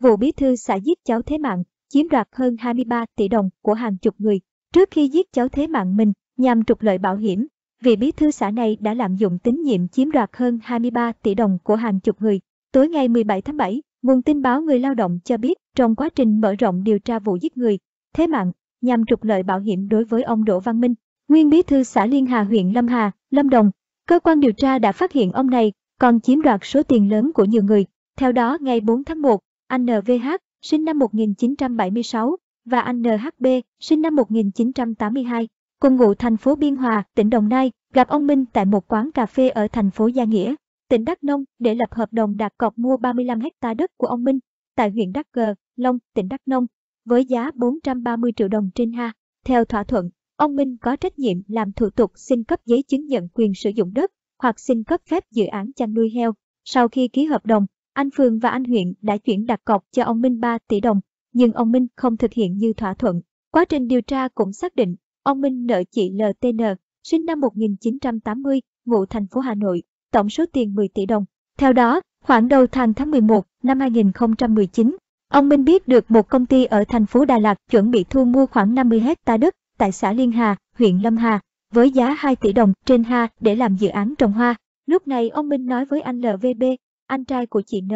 Vụ bí thư xã giết cháu thế mạng, chiếm đoạt hơn 23 tỷ đồng của hàng chục người. Trước khi giết cháu thế mạng mình, nhằm trục lợi bảo hiểm, vị bí thư xã này đã lạm dụng tín nhiệm chiếm đoạt hơn 23 tỷ đồng của hàng chục người. Tối ngày 17 tháng 7, nguồn tin báo người lao động cho biết trong quá trình mở rộng điều tra vụ giết người, thế mạng, nhằm trục lợi bảo hiểm đối với ông Đỗ Văn Minh, nguyên bí thư xã Liên Hà huyện Lâm Hà, Lâm Đồng, cơ quan điều tra đã phát hiện ông này còn chiếm đoạt số tiền lớn của nhiều người. Theo đó, ngày 4 tháng 1, anh NVH, sinh năm 1976, và anh NHB, sinh năm 1982, cùng ngụ thành phố Biên Hòa, tỉnh Đồng Nai, gặp ông Minh tại một quán cà phê ở thành phố Gia Nghĩa, tỉnh Đắk Nông để lập hợp đồng đặt cọc mua 35 hecta đất của ông Minh tại huyện Đắk Gờ, Long, tỉnh Đắk Nông, với giá 430 triệu đồng trên ha. Theo thỏa thuận, ông Minh có trách nhiệm làm thủ tục xin cấp giấy chứng nhận quyền sử dụng đất hoặc xin cấp phép dự án chăn nuôi heo. Sau khi ký hợp đồng, anh Phường và anh Huyện đã chuyển đặt cọc cho ông Minh 3 tỷ đồng, nhưng ông Minh không thực hiện như thỏa thuận. Quá trình điều tra cũng xác định, ông Minh nợ chị LTN, sinh năm 1980, ngụ thành phố Hà Nội, tổng số tiền 10 tỷ đồng. Theo đó, khoảng đầu tháng tháng 11 năm 2019, ông Minh biết được một công ty ở thành phố Đà Lạt chuẩn bị thu mua khoảng 50 hecta đất tại xã Liên Hà, huyện Lâm Hà, với giá 2 tỷ đồng trên ha để làm dự án trồng hoa. Lúc này ông Minh nói với anh LVB anh trai của chị N,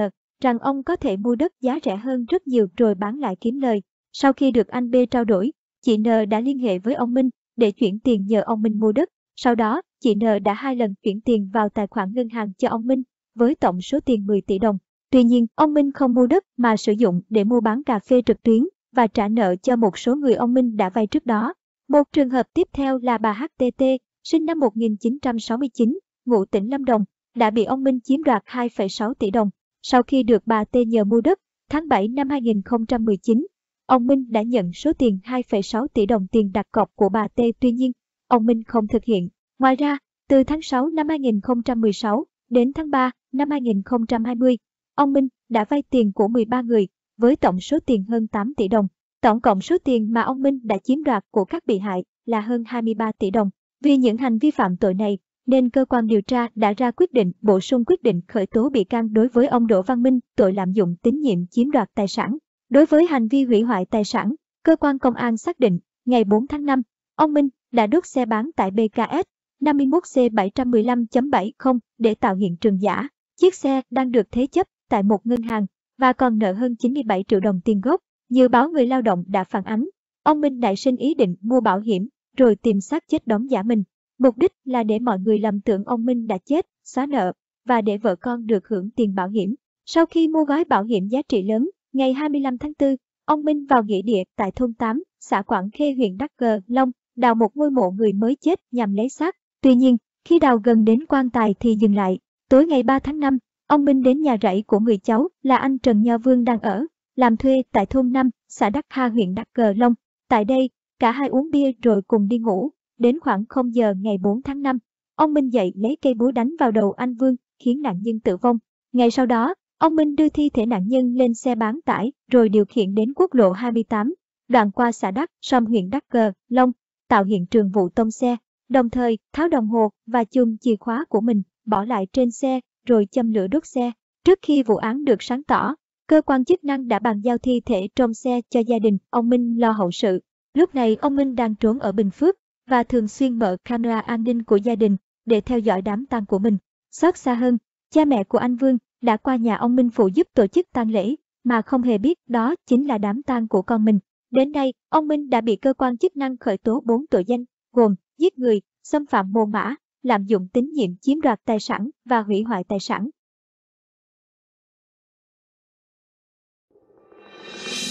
rằng ông có thể mua đất giá rẻ hơn rất nhiều rồi bán lại kiếm lời. Sau khi được anh B trao đổi, chị N đã liên hệ với ông Minh để chuyển tiền nhờ ông Minh mua đất. Sau đó, chị N đã hai lần chuyển tiền vào tài khoản ngân hàng cho ông Minh với tổng số tiền 10 tỷ đồng. Tuy nhiên, ông Minh không mua đất mà sử dụng để mua bán cà phê trực tuyến và trả nợ cho một số người ông Minh đã vay trước đó. Một trường hợp tiếp theo là bà HTT, sinh năm 1969, ngụ tỉnh Lâm Đồng, đã bị ông Minh chiếm đoạt 2,6 tỷ đồng. Sau khi được bà T nhờ mua đất, tháng 7 năm 2019, ông Minh đã nhận số tiền 2,6 tỷ đồng tiền đặt cọc của bà T. Tuy nhiên, ông Minh không thực hiện. Ngoài ra, từ tháng 6 năm 2016 đến tháng 3 năm 2020, ông Minh đã vay tiền của 13 người với tổng số tiền hơn 8 tỷ đồng. Tổng cộng số tiền mà ông Minh đã chiếm đoạt của các bị hại là hơn 23 tỷ đồng. Vì những hành vi phạm tội này, nên cơ quan điều tra đã ra quyết định bổ sung quyết định khởi tố bị can đối với ông Đỗ Văn Minh tội lạm dụng tín nhiệm chiếm đoạt tài sản. Đối với hành vi hủy hoại tài sản, cơ quan công an xác định, ngày 4 tháng 5, ông Minh đã đốt xe bán tại BKS 51C715.70 để tạo hiện trường giả. Chiếc xe đang được thế chấp tại một ngân hàng và còn nợ hơn 97 triệu đồng tiền gốc. Như báo Người Lao động đã phản ánh, ông Minh đại sinh ý định mua bảo hiểm rồi tìm xác chết đóng giả mình. Mục đích là để mọi người lầm tưởng ông Minh đã chết, xóa nợ, và để vợ con được hưởng tiền bảo hiểm. Sau khi mua gói bảo hiểm giá trị lớn, ngày 25 tháng 4, ông Minh vào nghĩa địa tại thôn 8, xã Quảng Khê huyện Đắc Cờ, Long, đào một ngôi mộ người mới chết nhằm lấy xác. Tuy nhiên, khi đào gần đến quan tài thì dừng lại. Tối ngày 3 tháng 5, ông Minh đến nhà rẫy của người cháu là anh Trần Nho Vương đang ở, làm thuê tại thôn 5, xã Đắc Ha huyện Đắc Cờ Long. Tại đây, cả hai uống bia rồi cùng đi ngủ. Đến khoảng 0 giờ ngày 4 tháng 5, ông Minh dậy lấy cây búa đánh vào đầu anh Vương, khiến nạn nhân tử vong. Ngày sau đó, ông Minh đưa thi thể nạn nhân lên xe bán tải rồi điều khiển đến quốc lộ 28, đoạn qua xã Đắc, Sông huyện Đắc Cờ, Long, tạo hiện trường vụ tông xe, đồng thời tháo đồng hồ và chùm chìa khóa của mình, bỏ lại trên xe rồi châm lửa đốt xe. Trước khi vụ án được sáng tỏ, cơ quan chức năng đã bàn giao thi thể trong xe cho gia đình ông Minh lo hậu sự. Lúc này ông Minh đang trốn ở Bình Phước, và thường xuyên mở camera an ninh của gia đình để theo dõi đám tang của mình. Xót xa hơn, cha mẹ của anh Vương đã qua nhà ông Minh phụ giúp tổ chức tang lễ mà không hề biết đó chính là đám tang của con mình. Đến nay, ông Minh đã bị cơ quan chức năng khởi tố 4 tội danh, gồm giết người, xâm phạm mồ mã, lạm dụng tín nhiệm chiếm đoạt tài sản và hủy hoại tài sản.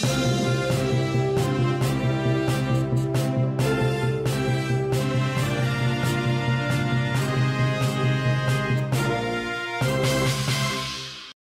Thank you